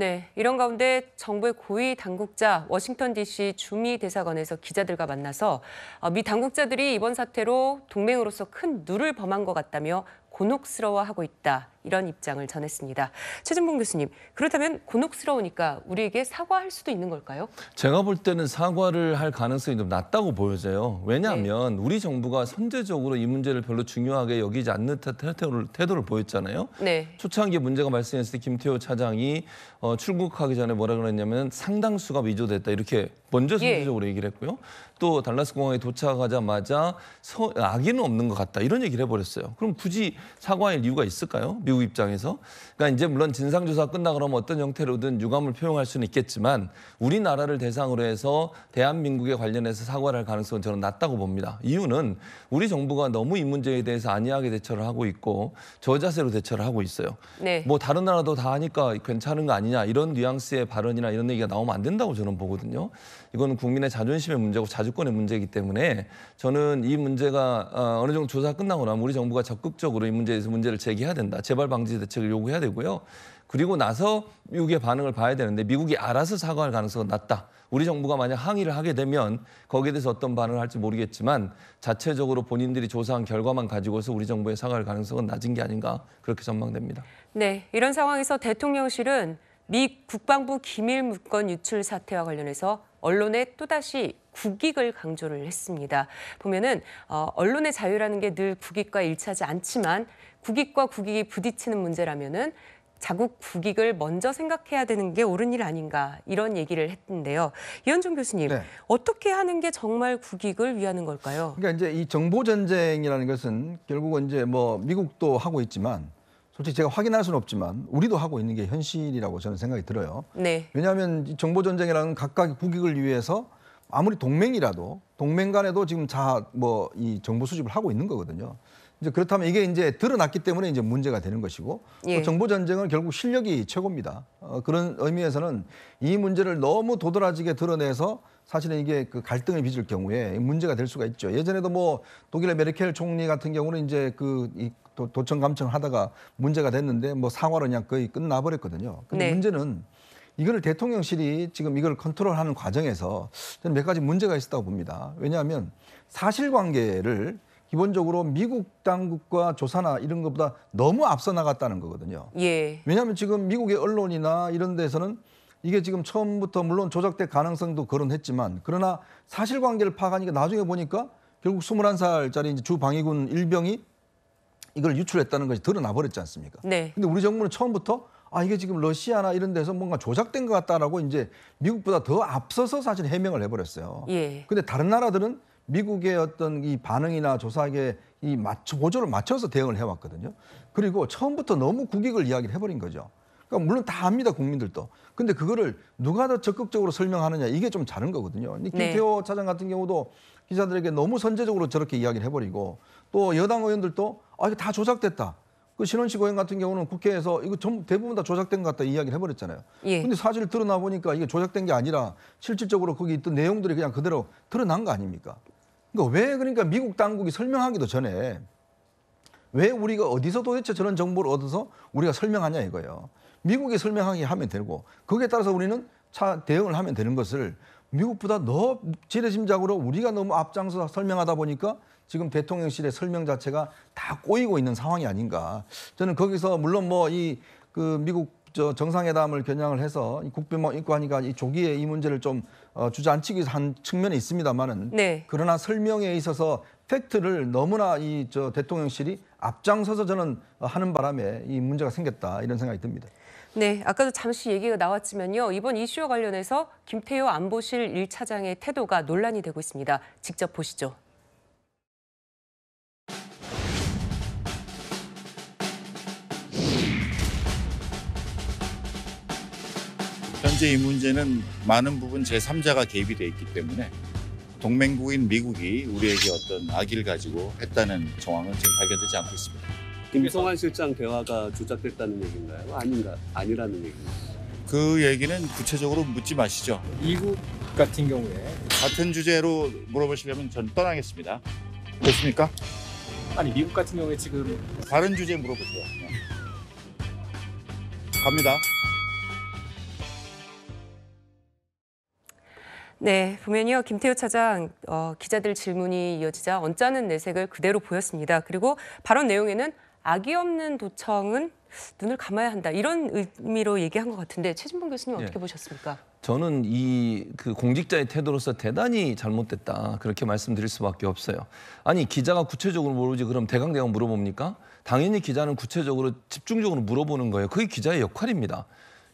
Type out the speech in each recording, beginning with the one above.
네, 이런 가운데 정부의 고위 당국자 워싱턴 DC 주미 대사관에서 기자들과 만나서 어, 미 당국자들이 이번 사태로 동맹으로서 큰 누를 범한 것 같다며 곤혹스러워하고 있다. 이런 입장을 전했습니다. 최진봉 교수님, 그렇다면 곤혹스러우니까 우리에게 사과할 수도 있는 걸까요? 제가 볼 때는 사과를 할 가능성이 좀 낮다고 보여져요. 왜냐하면 네. 우리 정부가 선제적으로 이 문제를 별로 중요하게 여기지 않는 태도를, 태도를 보였잖아요. 네. 초창기 문제가 발생했을 때 김태호 차장이 어, 출국하기 전에 뭐라 그랬냐면 상당수가 위조됐다 이렇게 먼저 예. 선제적으로 예. 얘기를 했고요. 또 달라스 공항에 도착하자마자 서, 악의는 없는 것 같다 이런 얘기를 해버렸어요. 그럼 굳이 사과할 이유가 있을까요? 미국 입장에서. 그러니까 이제 물론 진상조사 끝나 그러면 어떤 형태로든 유감을 표명할 수는 있겠지만 우리나라를 대상으로 해서 대한민국에 관련해서 사과를 할 가능성은 저는 낮다고 봅니다. 이유는 우리 정부가 너무 이 문제에 대해서 안이하게 대처를 하고 있고 저자세로 대처를 하고 있어요. 네. 뭐 다른 나라도 다 하니까 괜찮은 거 아니냐 이런 뉘앙스의 발언이나 이런 얘기가 나오면 안 된다고 저는 보거든요. 이건 국민의 자존심의 문제고 자주권의 문제이기 때문에 저는 이 문제가 어, 어느 정도 조사 끝나고 나면 우리 정부가 적극적으로 이 문제에서 문제를 제기해야 된다. 재발 방지 대책을 요구해야 되고요. 그리고 나서 미국의 반응을 봐야 되는데 미국이 알아서 사과할 가능성은 낮다. 우리 정부가 만약 항의를 하게 되면 거기에 대해서 어떤 반응을 할지 모르겠지만 자체적으로 본인들이 조사한 결과만 가지고서 우리 정부에 사과할 가능성은 낮은 게 아닌가 그렇게 전망됩니다. 네, 이런 상황에서 대통령실은 미 국방부 기밀 문건 유출 사태와 관련해서 언론에 또다시 국익을 강조를 했습니다. 보면은 어, 언론의 자유라는 게 늘 국익과 일치하지 않지만 국익과 국익이 부딪히는 문제라면은 자국 국익을 먼저 생각해야 되는 게 옳은 일 아닌가 이런 얘기를 했는데요. 이현종 교수님 네. 어떻게 하는 게 정말 국익을 위하는 걸까요? 그러니까 이제 이 정보 전쟁이라는 것은 결국은 이제 뭐 미국도 하고 있지만 솔직히 제가 확인할 수는 없지만 우리도 하고 있는 게 현실이라고 저는 생각이 들어요. 네. 왜냐하면 정보 전쟁이라는 각각 의 국익을 위해서 아무리 동맹이라도 동맹 간에도 지금 자 뭐 이 정보 수집을 하고 있는 거거든요. 이제 그렇다면 이게 이제 드러났기 때문에 이제 문제가 되는 것이고 예. 정보 전쟁은 결국 실력이 최고입니다. 어, 그런 의미에서는 이 문제를 너무 도드라지게 드러내서 사실은 이게 그 갈등을 빚을 경우에 문제가 될 수가 있죠. 예전에도 뭐 독일의 메르켈 총리 같은 경우는 이제 그이 도청 감청을 하다가 문제가 됐는데 뭐상황으로 그냥 거의 끝나버렸거든요. 근데 네. 문제는 이거를 대통령실이 지금 이걸 컨트롤하는 과정에서 저는 몇 가지 문제가 있었다고 봅니다. 왜냐하면 사실관계를 기본적으로 미국 당국과 조사나 이런 것보다 너무 앞서 나갔다는 거거든요. 예. 왜냐하면 지금 미국의 언론이나 이런 데서는 이게 지금 처음부터 물론 조작될 가능성도 거론했지만 그러나 사실관계를 파악하니까 나중에 보니까 결국 21살짜리 주방위군 일병이 이걸 유출했다는 것이 드러나 버렸지 않습니까? 네. 근데 우리 정부는 처음부터 아 이게 지금 러시아나 이런 데서 뭔가 조작된 것 같다라고 이제 미국보다 더 앞서서 사실 해명을 해버렸어요. 예. 근데 다른 나라들은 미국의 어떤 이 반응이나 조사에 이 맞춰 보조를 맞춰서 대응을 해왔거든요. 그리고 처음부터 너무 국익을 이야기를 해버린 거죠. 그러니까 물론 다 압니다 국민들도. 근데 그거를 누가 더 적극적으로 설명하느냐 이게 좀 다른 거거든요. 네. 김태호 차장 같은 경우도 기자들에게 너무 선제적으로 저렇게 이야기를 해버리고 또 여당 의원들도 아이게다 조작됐다. 그 신원식 의원 같은 경우는 국회에서 이거 전 대부분 다 조작된 것 같다 이야기를 해버렸잖아요. 예. 근데 사실 드러나 보니까 이게 조작된 게 아니라 실질적으로 거기 있던 내용들이 그냥 그대로 드러난 거 아닙니까? 그러니까 왜 그러니까 미국 당국이 설명하기도 전에 왜 우리가 어디서 도대체 저런 정보를 얻어서 우리가 설명하냐 이거예요. 미국이 설명하게 하면 되고 거기에 따라서 우리는 차 대응을 하면 되는 것을 미국보다 더 지레짐작으로 우리가 너무 앞장서 설명하다 보니까 지금 대통령실의 설명 자체가 다 꼬이고 있는 상황이 아닌가. 저는 거기서 물론 뭐 이 그 미국 저 정상회담을 겨냥을 해서 국빈만 있고 하니까 이 조기에 이 문제를 좀 어, 주저앉히기 위한 측면이 있습니다만은 네. 그러나 설명에 있어서 팩트를 너무나 이 저 대통령실이 앞장서서 저는 하는 바람에 이 문제가 생겼다 이런 생각이 듭니다. 네, 아까도 잠시 얘기가 나왔지만요. 이번 이슈와 관련해서 김태효 안보실 1차장의 태도가 논란이 되고 있습니다. 직접 보시죠. 현재 이 문제는 많은 부분 제3자가 개입이 돼 있기 때문에 동맹국인 미국이 우리에게 어떤 악의를 가지고 했다는 정황은 지금 발견되지 않고 있습니다. 김성환 실장 대화가 조작됐다는 얘기인가요? 아닌가 아니라는 얘기인가요? 그 얘기는 구체적으로 묻지 마시죠. 미국 같은 경우에 같은 주제로 물어보시려면 전 떠나겠습니다. 됐습니까? 아니 미국 같은 경우에 지금 다른 주제 물어보세요. 갑니다. 네, 보면요. 김태우 차장 어, 기자들 질문이 이어지자 언짢은 내색을 그대로 보였습니다. 그리고 발언 내용에는 악의 없는 도청은 눈을 감아야 한다 이런 의미로 얘기한 것 같은데 최진봉 교수님 예. 어떻게 네. 보셨습니까? 저는 이 그 공직자의 태도로서 대단히 잘못됐다 그렇게 말씀드릴 수밖에 없어요. 아니 기자가 구체적으로 모르지 그럼 대강대강 물어봅니까? 당연히 기자는 구체적으로 집중적으로 물어보는 거예요. 그게 기자의 역할입니다.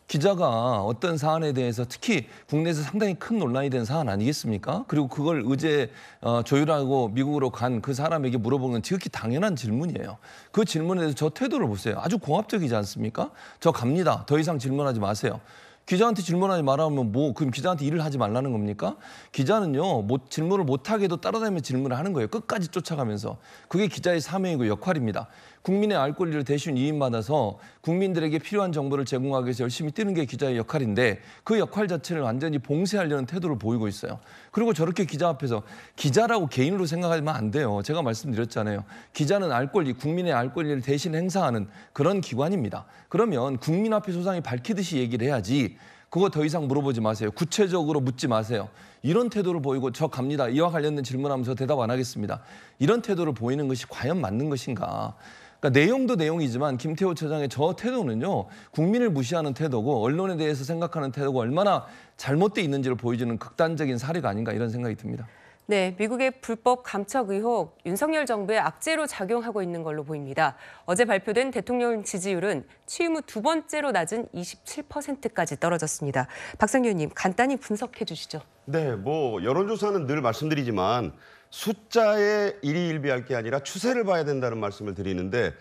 기자가 어떤 사안에 대해서 특히 국내에서 상당히 큰 논란이 된 사안 아니겠습니까? 그리고 그걸 의제 어, 조율하고 미국으로 간 그 사람에게 물어보는 지극히 당연한 질문이에요. 그 질문에 대해서 저 태도를 보세요. 아주 공합적이지 않습니까? 저 갑니다. 더 이상 질문하지 마세요. 기자한테 질문하지 말라면 뭐 그럼 기자한테 일을 하지 말라는 겁니까? 기자는요 못, 질문을 못하게도 따라다니며 질문을 하는 거예요. 끝까지 쫓아가면서 그게 기자의 사명이고 역할입니다. 국민의 알 권리를 대신 위임받아서 국민들에게 필요한 정보를 제공하기 위해서 열심히 뛰는 게 기자의 역할인데 그 역할 자체를 완전히 봉쇄하려는 태도를 보이고 있어요. 그리고 저렇게 기자 앞에서 기자라고 개인으로 생각하면 안 돼요. 제가 말씀드렸잖아요. 기자는 알 권리, 국민의 알 권리를 대신 행사하는 그런 기관입니다. 그러면 국민 앞에 소상이 밝히듯이 얘기를 해야지 그거 더 이상 물어보지 마세요. 구체적으로 묻지 마세요. 이런 태도를 보이고 저 갑니다. 이와 관련된 질문하면서 대답 안 하겠습니다. 이런 태도를 보이는 것이 과연 맞는 것인가? 그러니까 내용도 내용이지만 김태호 처장의 저 태도는요 국민을 무시하는 태도고 언론에 대해서 생각하는 태도가 얼마나 잘못돼 있는지를 보여주는 극단적인 사례가 아닌가 이런 생각이 듭니다. 네, 미국의 불법 감척 의혹 윤석열 정부의 악재로 작용하고 있는 걸로 보입니다. 어제 발표된 대통령 지지율은 취임 후 두 번째로 낮은 27%까지 떨어졌습니다. 박성규님 간단히 분석해 주시죠. 네, 뭐 여론조사는 늘 말씀드리지만 숫자에 일희일비할 게 아니라 추세를 봐야 된다는 말씀을 드리는데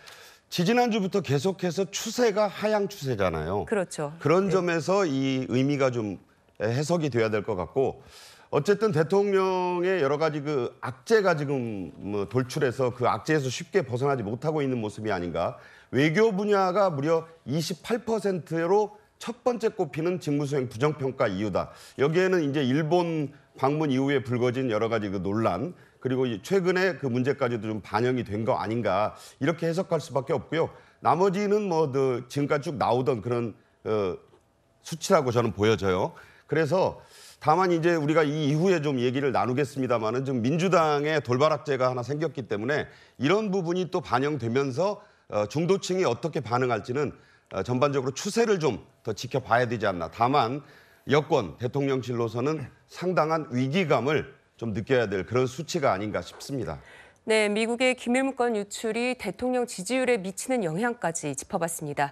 지지난주부터 계속해서 추세가 하향 추세잖아요. 그렇죠. 그런 네. 점에서 이 의미가 좀 해석이 돼야 될 것 같고 어쨌든 대통령의 여러 가지 그 악재가 지금 뭐 돌출해서 그 악재에서 쉽게 벗어나지 못하고 있는 모습이 아닌가. 외교 분야가 무려 28%로 첫 번째 꼽히는 직무수행 부정평가 이유다. 여기에는 이제 일본 방문 이후에 불거진 여러 가지 그 논란 그리고 최근에 그 문제까지도 좀 반영이 된 거 아닌가 이렇게 해석할 수밖에 없고요. 나머지는 뭐그 지금까지 쭉 나오던 그런 어, 수치라고 저는 보여져요. 그래서 다만 이제 우리가 이 이후에 좀 얘기를 나누겠습니다만은 지금 민주당의 돌발악재가 하나 생겼기 때문에 이런 부분이 또 반영되면서 어, 중도층이 어떻게 반응할지는 어, 전반적으로 추세를 좀 더 지켜봐야 되지 않나. 다만 여권 대통령실로서는 상당한 위기감을 좀 느껴야 될 그런 수치가 아닌가 싶습니다. 네, 미국의 기밀 문건 유출이 대통령 지지율에 미치는 영향까지 짚어봤습니다.